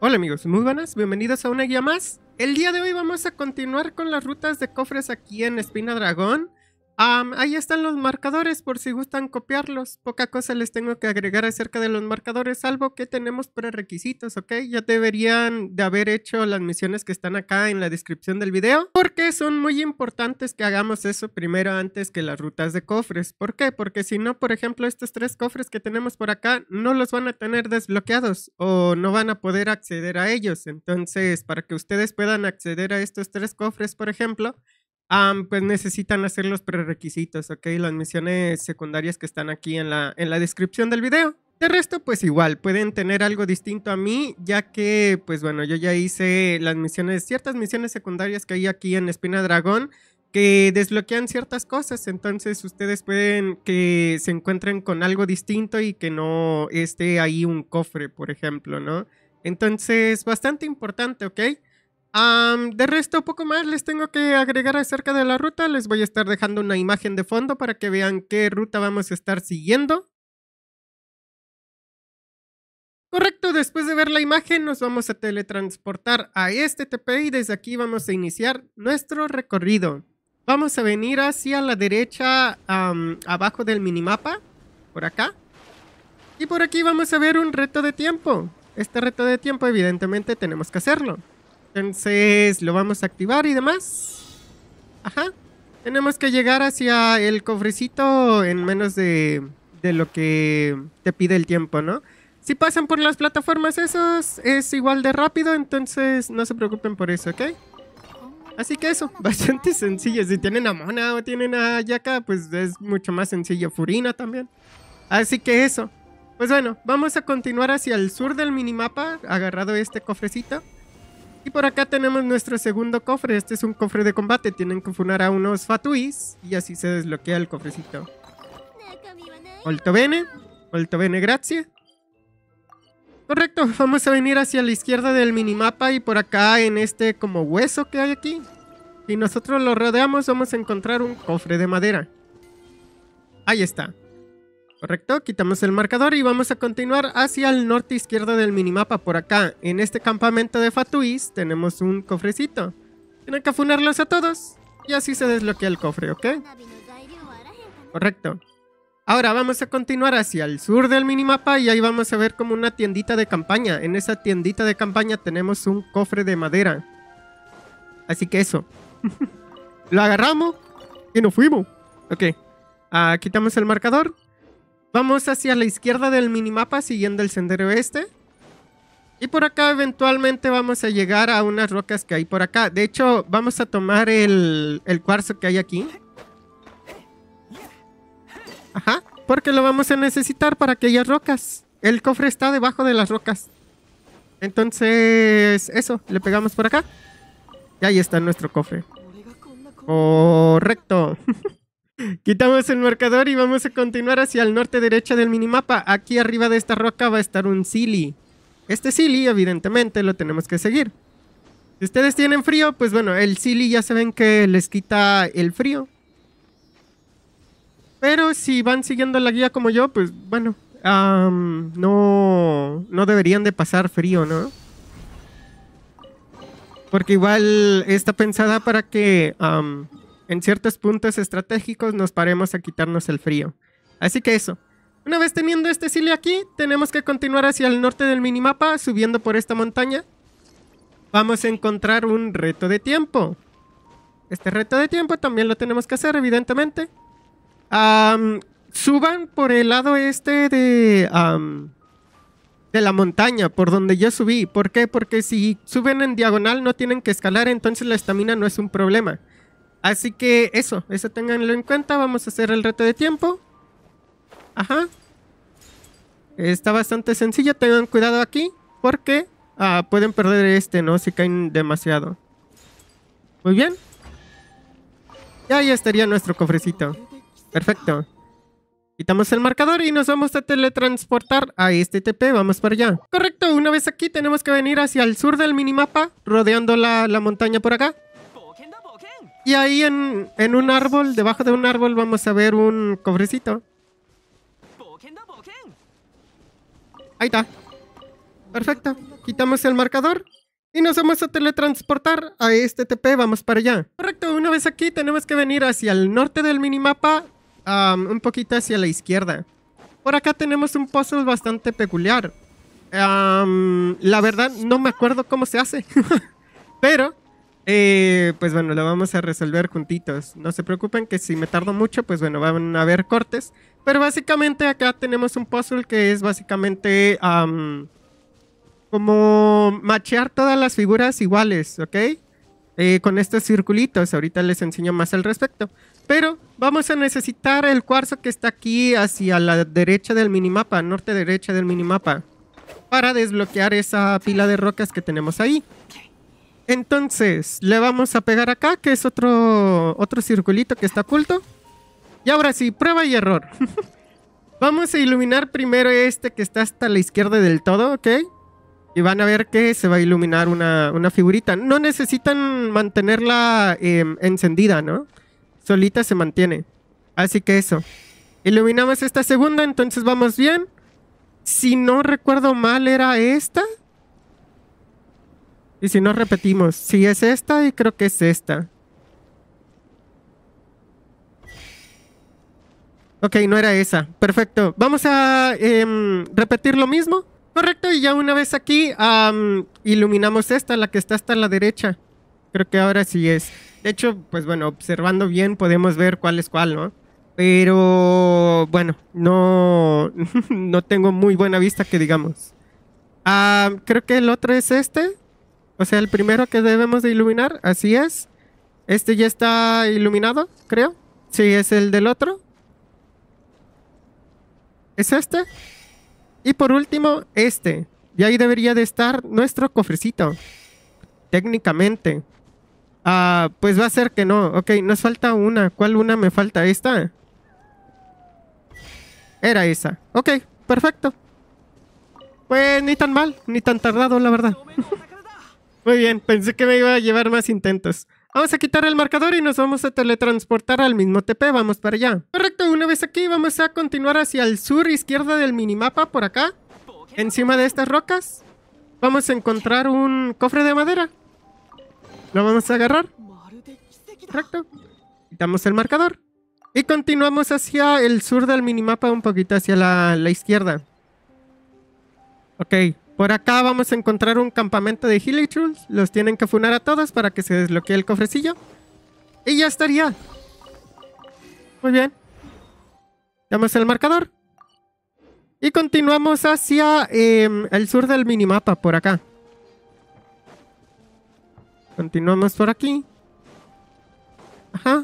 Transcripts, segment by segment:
Hola amigos, muy buenas, bienvenidos a una guía más. El día de hoy vamos a continuar con las rutas de cofres aquí en Espina Dragón ahí están los marcadores por si gustan copiarlos. Poca cosa les tengo que agregar acerca de los marcadores, salvo que tenemos prerequisitos, ¿ok? Ya deberían de haber hecho las misiones que están acá en la descripción del video, porque son muy importantes que hagamos eso primero antes que las rutas de cofres. ¿Por qué? Porque si no, por ejemplo, estos tres cofres que tenemos por acá no los van a tener desbloqueados o no van a poder acceder a ellos. Entonces, para que ustedes puedan acceder a estos tres cofres, por ejemplo, pues necesitan hacer los prerequisitos, ¿ok? Las misiones secundarias que están aquí en la, en la descripción del video. De resto, pues igual, pueden tener algo distinto a mí, ya que, pues bueno, yo ya hice las misiones, ciertas misiones secundarias que hay aquí en Espina Dragón, que desbloquean ciertas cosas, entonces ustedes pueden que se encuentren con algo distinto y que no esté ahí un cofre, por ejemplo, ¿no? Entonces, bastante importante, ¿ok? de resto, poco más les tengo que agregar acerca de la ruta. Les voy a estar dejando una imagen de fondo para que vean qué ruta vamos a estar siguiendo. Correcto, después de ver la imagen nos vamos a teletransportar a este TP y desde aquí vamos a iniciar nuestro recorrido. Vamos a venir hacia la derecha, abajo del minimapa, por acá. Y por aquí vamos a ver un reto de tiempo. Este reto de tiempo evidentemente tenemos que hacerlo. Entonces lo vamos a activar y demás. Ajá. Tenemos que llegar hacia el cofrecito en menos de, lo que te pide el tiempo, ¿no? Si pasan por las plataformas esos, es igual de rápido, entonces no se preocupen por eso, ¿ok? Así que eso, bastante sencillo. Si tienen a Mona o tienen a Yaka, pues es mucho más sencillo. Furina también. Así que eso. Pues bueno, vamos a continuar hacia el sur del minimapa, agarrado este cofrecito. Y por acá tenemos nuestro segundo cofre. Este es un cofre de combate. Tienen que funar a unos fatuis. Y así se desbloquea el cofrecito. volto bene. volto bene, gracias. Correcto, vamos a venir hacia la izquierda del minimapa y por acá en este como hueso que hay aquí. y nosotros lo rodeamos vamos a encontrar un cofre de madera. Ahí está. Correcto, quitamos el marcador y vamos a continuar hacia el norte izquierdo del minimapa por acá. En este campamento de Fatuis tenemos un cofrecito. Tienen que afunarlos a todos y así se desbloquea el cofre, ¿ok? Correcto. Ahora vamos a continuar hacia el sur del minimapa y ahí vamos a ver como una tiendita de campaña. En esa tiendita de campaña tenemos un cofre de madera. Así que eso. Lo agarramos y nos fuimos. Ok. Ah, quitamos el marcador. Vamos hacia la izquierda del minimapa siguiendo el sendero este. Y por acá eventualmente vamos a llegar a unas rocas que hay por acá. De hecho, vamos a tomar el, cuarzo que hay aquí. Ajá, porque lo vamos a necesitar para aquellas rocas. El cofre está debajo de las rocas. Entonces, eso, le pegamos por acá. Y ahí está nuestro cofre. Correcto. Quitamos el marcador y vamos a continuar hacia el norte derecha del minimapa. Aquí arriba de esta roca va a estar un Silly. Este Silly, evidentemente, lo tenemos que seguir. Si ustedes tienen frío, pues bueno, el Silly ya saben que les quita el frío. Pero si van siguiendo la guía como yo, pues bueno, no, no deberían de pasar frío, ¿no? Porque igual está pensada para que en ciertos puntos estratégicos nos paremos a quitarnos el frío. Así que eso. Una vez teniendo este silo aquí, tenemos que continuar hacia el norte del minimapa, subiendo por esta montaña. Vamos a encontrar un reto de tiempo. Este reto de tiempo también lo tenemos que hacer, evidentemente. suban por el lado este de, de la montaña, por donde yo subí. ¿Por qué? Porque si suben en diagonal no tienen que escalar, entonces la estamina no es un problema. Así que eso, eso tenganlo en cuenta. Vamos a hacer el reto de tiempo. Ajá. Está bastante sencillo, tengan cuidado aquí. Porque ah, pueden perder este, ¿no? Si caen demasiado. Muy bien. Y ahí estaría nuestro cofrecito. Perfecto. Quitamos el marcador y nos vamos a teletransportar a este TP. Vamos para allá. Correcto, una vez aquí tenemos que venir hacia el sur del minimapa, rodeando la, la montaña por acá. Y ahí en, un árbol, debajo de un árbol, vamos a ver un cobrecito. Ahí está. Perfecto. Quitamos el marcador. Y nos vamos a teletransportar a este TP, vamos para allá. Correcto, una vez aquí tenemos que venir hacia el norte del minimapa, un poquito hacia la izquierda. Por acá tenemos un puzzle bastante peculiar. la verdad no me acuerdo cómo se hace, pero eh, pues bueno, lo vamos a resolver juntitos. No se preocupen que si me tardo mucho, pues bueno, van a haber cortes. Pero básicamente acá tenemos un puzzle que es básicamente como machear todas las figuras iguales, ¿ok? Eh, con estos circulitos, ahorita les enseño más al respecto. Pero vamos a necesitar el cuarzo que está aquí hacia la derecha del minimapa, norte derecha del minimapa. Para desbloquear esa pila de rocas que tenemos ahí. Entonces, le vamos a pegar acá, que es otro, otro circulito que está oculto. Y ahora sí, prueba y error. vamos a iluminar primero este que está hasta la izquierda del todo, ¿ok? Y van a ver que se va a iluminar una, figurita. No necesitan mantenerla em, encendida, ¿no? Solita se mantiene. Así que eso. Iluminamos esta segunda, entonces vamos bien. Si no recuerdo mal, era esta. Y si no repetimos, si es esta y creo que es esta. Ok, no era esa. Perfecto. Vamos a em, repetir lo mismo. Correcto, y ya una vez aquí iluminamos esta, la que está hasta la derecha. Creo que ahora sí es. De hecho, pues bueno, observando bien podemos ver cuál es cuál, ¿no? Pero bueno, no, no tengo muy buena vista que digamos. Ah, creo que el otro es este. O sea, el primero que debemos de iluminar, así es. Este ya está iluminado, creo. Sí, es el del otro. Es este. Y por último, este. Y ahí debería de estar nuestro cofrecito. Técnicamente. Ah, pues va a ser que no. Ok, nos falta una. ¿Cuál una me falta? ¿Esta? Era esa. Ok, perfecto. Pues ni tan mal, ni tan tardado, la verdad. Muy bien, pensé que me iba a llevar más intentos. Vamos a quitar el marcador y nos vamos a teletransportar al mismo TP, vamos para allá. Correcto, una vez aquí vamos a continuar hacia el sur izquierda del minimapa, por acá. Encima de estas rocas vamos a encontrar un cofre de madera. Lo vamos a agarrar. Correcto. Quitamos el marcador. Y continuamos hacia el sur del minimapa, un poquito hacia la, la izquierda. Ok. Por acá vamos a encontrar un campamento de Healy Los tienen que funar a todos para que se desbloquee el cofrecillo. Y ya estaría. Muy bien. Damos el marcador. Y continuamos hacia em, el sur del minimapa, por acá. Continuamos por aquí. Ajá.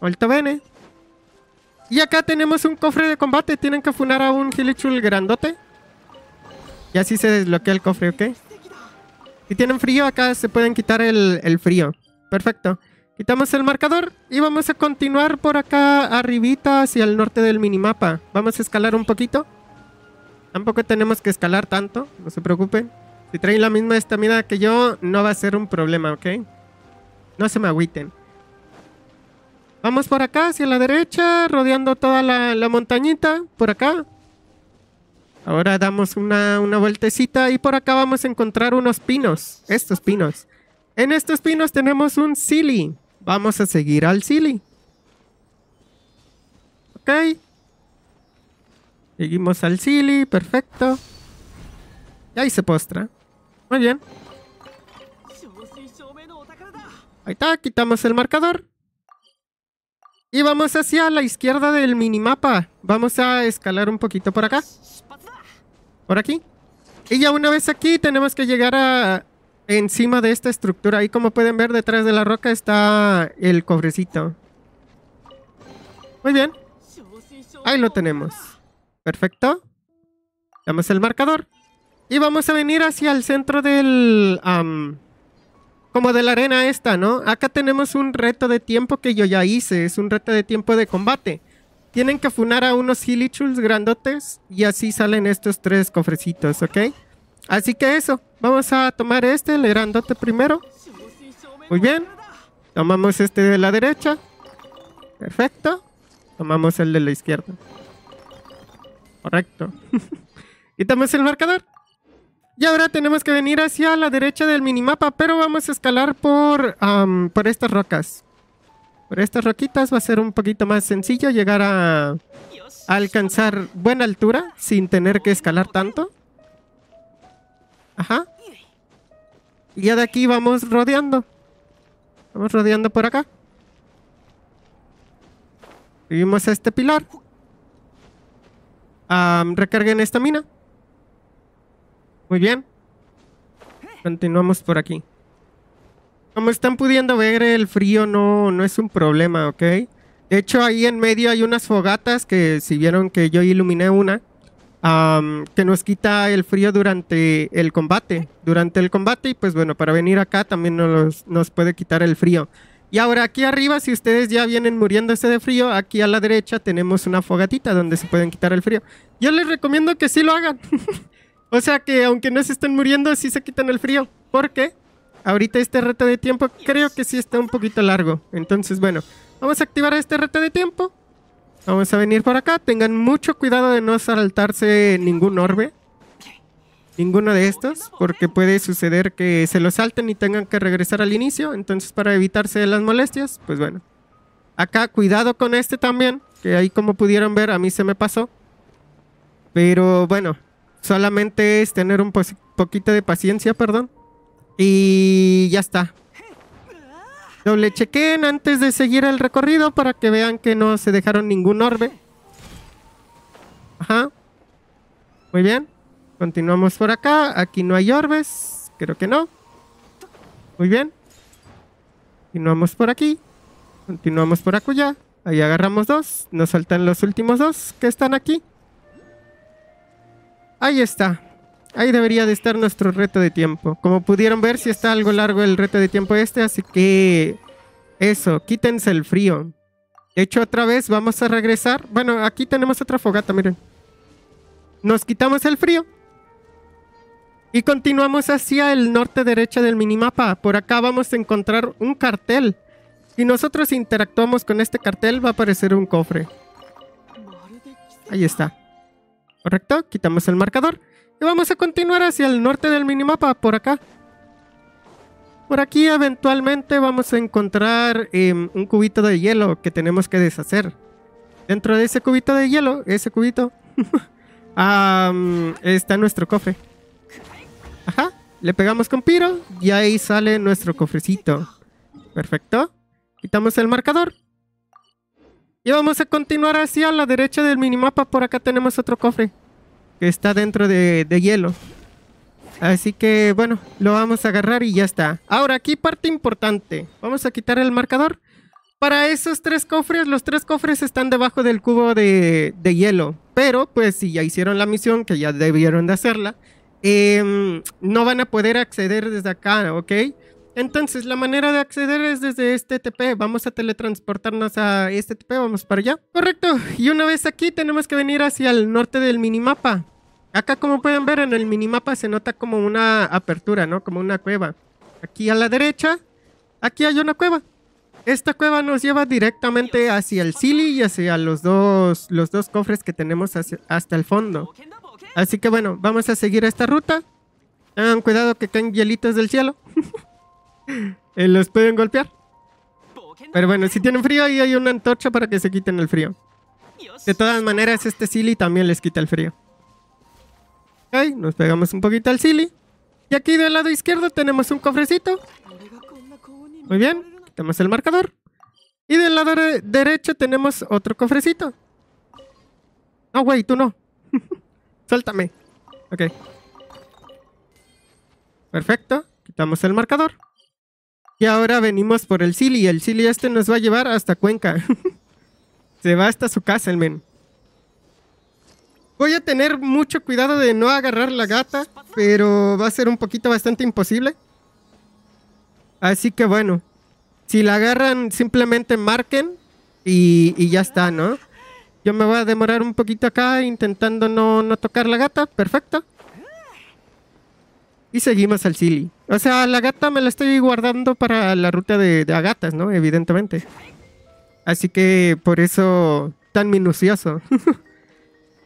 Alto bene. Y acá tenemos un cofre de combate. Tienen que funar a un Hilichul grandote. Y así se desbloquea el cofre, ¿ok? Si tienen frío, acá se pueden quitar el, frío. Perfecto. Quitamos el marcador y vamos a continuar por acá arribita hacia el norte del minimapa. Vamos a escalar un poquito. Tampoco tenemos que escalar tanto, no se preocupen. Si traen la misma estamina que yo, no va a ser un problema, ¿ok? No se me agüiten. Vamos por acá, hacia la derecha, rodeando toda la, la montañita, por acá. Ahora damos una, una vueltecita y por acá vamos a encontrar unos pinos. Estos pinos. En estos pinos tenemos un silly. Vamos a seguir al silly. Ok. Seguimos al silly, perfecto. Y ahí se postra. Muy bien. Ahí está, quitamos el marcador. Y vamos hacia la izquierda del minimapa. Vamos a escalar un poquito por acá por aquí. Y ya una vez aquí tenemos que llegar a encima de esta estructura. Ahí como pueden ver detrás de la roca está el cobrecito. Muy bien. Ahí lo tenemos. Perfecto. Damos el marcador. Y vamos a venir hacia el centro del... como de la arena esta, ¿no? Acá tenemos un reto de tiempo que yo ya hice. Es un reto de tiempo de combate. Tienen que funar a unos gilichuls grandotes y así salen estos tres cofrecitos, ¿ok? Así que eso, vamos a tomar este, el grandote primero. Muy bien. Tomamos este de la derecha. Perfecto. Tomamos el de la izquierda. Correcto. Quitamos el marcador. Y ahora tenemos que venir hacia la derecha del minimapa, pero vamos a escalar por, por estas rocas. Por estas roquitas va a ser un poquito más sencillo llegar a, alcanzar buena altura sin tener que escalar tanto. Ajá. Y ya de aquí vamos rodeando. Vamos rodeando por acá. Subimos a este pilar. recarguen esta mina. Muy bien. Continuamos por aquí. Como están pudiendo ver, el frío no, no es un problema, ¿ok? De hecho, ahí en medio hay unas fogatas que si vieron que yo iluminé una, que nos quita el frío durante el combate. Durante el combate, y pues bueno, para venir acá también nos, nos puede quitar el frío. Y ahora aquí arriba, si ustedes ya vienen muriéndose de frío, aquí a la derecha tenemos una fogatita donde se pueden quitar el frío. Yo les recomiendo que sí lo hagan. o sea que aunque no se estén muriendo, sí se quitan el frío. ¿Por qué? ahorita este reto de tiempo creo que sí está un poquito largo. Entonces, bueno, vamos a activar este reto de tiempo. Vamos a venir por acá. Tengan mucho cuidado de no saltarse ningún orbe. Ninguno de estos, porque puede suceder que se lo salten y tengan que regresar al inicio. Entonces, para evitarse las molestias, pues bueno. Acá, cuidado con este también, que ahí como pudieron ver, a mí se me pasó. Pero bueno, solamente es tener un poquito de paciencia, perdón. Y ya está. Doble chequen antes de seguir el recorrido para que vean que no se dejaron ningún orbe. Ajá. Muy bien. Continuamos por acá. Aquí no hay orbes. Creo que no. Muy bien. Continuamos por aquí. Continuamos por ya. Ahí agarramos dos. Nos saltan los últimos dos que están aquí. Ahí está. Ahí debería de estar nuestro reto de tiempo. Como pudieron ver, si está algo largo el reto de tiempo este, así que eso, quítense el frío. De hecho, otra vez vamos a regresar. Bueno, aquí tenemos otra fogata, miren. Nos quitamos el frío. Y continuamos hacia el norte derecha del minimapa. Por acá vamos a encontrar un cartel. Si nosotros interactuamos con este cartel, va a aparecer un cofre. Ahí está. ¿Correcto? Quitamos el marcador. Y vamos a continuar hacia el norte del minimapa, por acá. Por aquí eventualmente vamos a encontrar em, un cubito de hielo que tenemos que deshacer. Dentro de ese cubito de hielo, ese cubito, está nuestro cofre. Ajá, le pegamos con piro y ahí sale nuestro cofrecito. Perfecto. Quitamos el marcador. Y vamos a continuar hacia la derecha del minimapa. Por acá tenemos otro cofre que está dentro de, hielo. Así que bueno, lo vamos a agarrar y ya está. Ahora, aquí parte importante. Vamos a quitar el marcador. Para esos tres cofres, los tres cofres están debajo del cubo de, hielo. Pero pues si ya hicieron la misión, que ya debieron de hacerla, em, no van a poder acceder desde acá, ¿ok? Entonces la manera de acceder es desde este TP. Vamos a teletransportarnos a este TP, vamos para allá. Correcto. Y una vez aquí tenemos que venir hacia el norte del minimapa. Acá como pueden ver en el minimapa se nota como una apertura, ¿no? Como una cueva. Aquí a la derecha, aquí hay una cueva. Esta cueva nos lleva directamente hacia el Silly y hacia los dos, los dos cofres que tenemos hasta el fondo. Así que bueno, vamos a seguir esta ruta. Tengan cuidado que caen hielitos del cielo. Eh, los pueden golpear. Pero bueno, si tienen frío ahí hay una antorcha para que se quiten el frío. De todas maneras, este Silly también les quita el frío. Ok, nos pegamos un poquito al silly. Y aquí del lado izquierdo tenemos un cofrecito. Muy bien, quitamos el marcador. Y del lado derecho tenemos otro cofrecito. No, güey, tú no. Suéltame. Ok. Perfecto. Quitamos el marcador. Y ahora venimos por el Silly. El Silly este nos va a llevar hasta Cuenca. Se va hasta su casa el men. Voy a tener mucho cuidado de no agarrar la gata, pero va a ser un poquito bastante imposible. Así que bueno, si la agarran, simplemente marquen y, ya está, ¿no? Yo me voy a demorar un poquito acá intentando no, no tocar la gata. Perfecto. Y seguimos al Silly. O sea, la gata me la estoy guardando para la ruta de, de agatas, ¿no? Evidentemente. Así que por eso tan minucioso.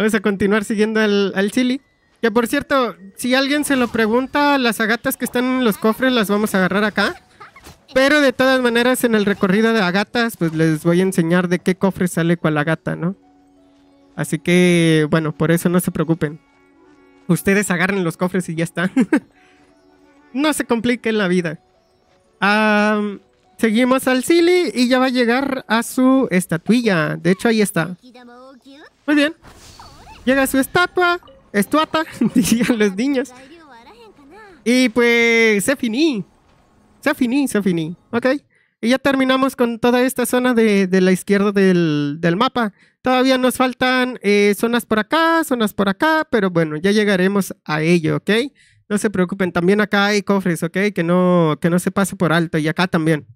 Vamos a continuar siguiendo al, al Silly. Que por cierto, si alguien se lo pregunta, las agatas que están en los cofres las vamos a agarrar acá. Pero de todas maneras, en el recorrido de agatas, pues les voy a enseñar de qué cofre sale cuál agata, ¿no? Así que, bueno, por eso no se preocupen. Ustedes agarren los cofres y ya está. no se compliquen la vida. seguimos al Silly y ya va a llegar a su estatuilla. De hecho, ahí está. Muy bien llega su estatua, estuata, dirían los niños. Y pues se finí. Se finí, se finí. ¿Ok? Y ya terminamos con toda esta zona de, la izquierda del, mapa. Todavía nos faltan eh, zonas por acá, zonas por acá, pero bueno, ya llegaremos a ello, ¿ok? No se preocupen, también acá hay cofres, ¿ok? Que no, que no se pase por alto y acá también.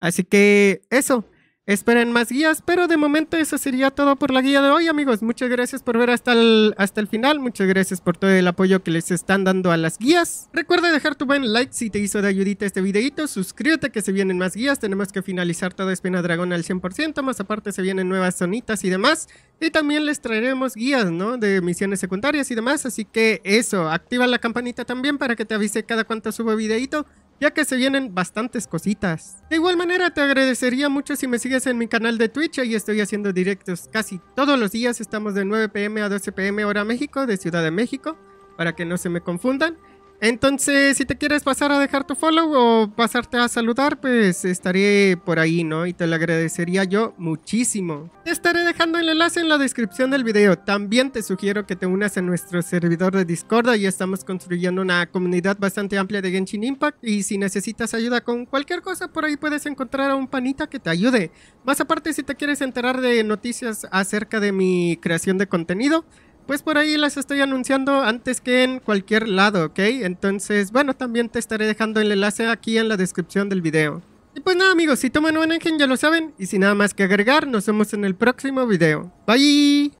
Así que eso, Esperen más guías, pero de momento eso sería todo por la guía de hoy, amigos. Muchas gracias por ver hasta el, hasta el final. Muchas gracias por todo el apoyo que les están dando a las guías. Recuerda dejar tu buen like si te hizo de ayudita este videito. Suscríbete que se vienen más guías. Tenemos que finalizar todo Espina Dragón al 100%. Más aparte se vienen nuevas zonitas y demás. Y también les traeremos guías, ¿no? De misiones secundarias y demás. Así que eso, activa la campanita también para que te avise cada cuanto subo videito ya que se vienen bastantes cositas. De igual manera te agradecería mucho si me sigues en mi canal de Twitch, ahí estoy haciendo directos casi todos los días, estamos de 9pm a 12pm hora México, de Ciudad de México, para que no se me confundan. Entonces, si te quieres pasar a dejar tu follow o pasarte a saludar, pues estaré por ahí, ¿no? Y te lo agradecería yo muchísimo. Te estaré dejando el enlace en la descripción del video. También te sugiero que te unas a nuestro servidor de Discord. y estamos construyendo una comunidad bastante amplia de Genshin Impact. Y si necesitas ayuda con cualquier cosa, por ahí puedes encontrar a un panita que te ayude. Más aparte, si te quieres enterar de noticias acerca de mi creación de contenido, pues por ahí las estoy anunciando antes que en cualquier lado, ¿ok? Entonces, bueno, también te estaré dejando el enlace aquí en la descripción del video. Y pues nada amigos, si toman un engine ya lo saben, y sin nada más que agregar, nos vemos en el próximo video. Bye!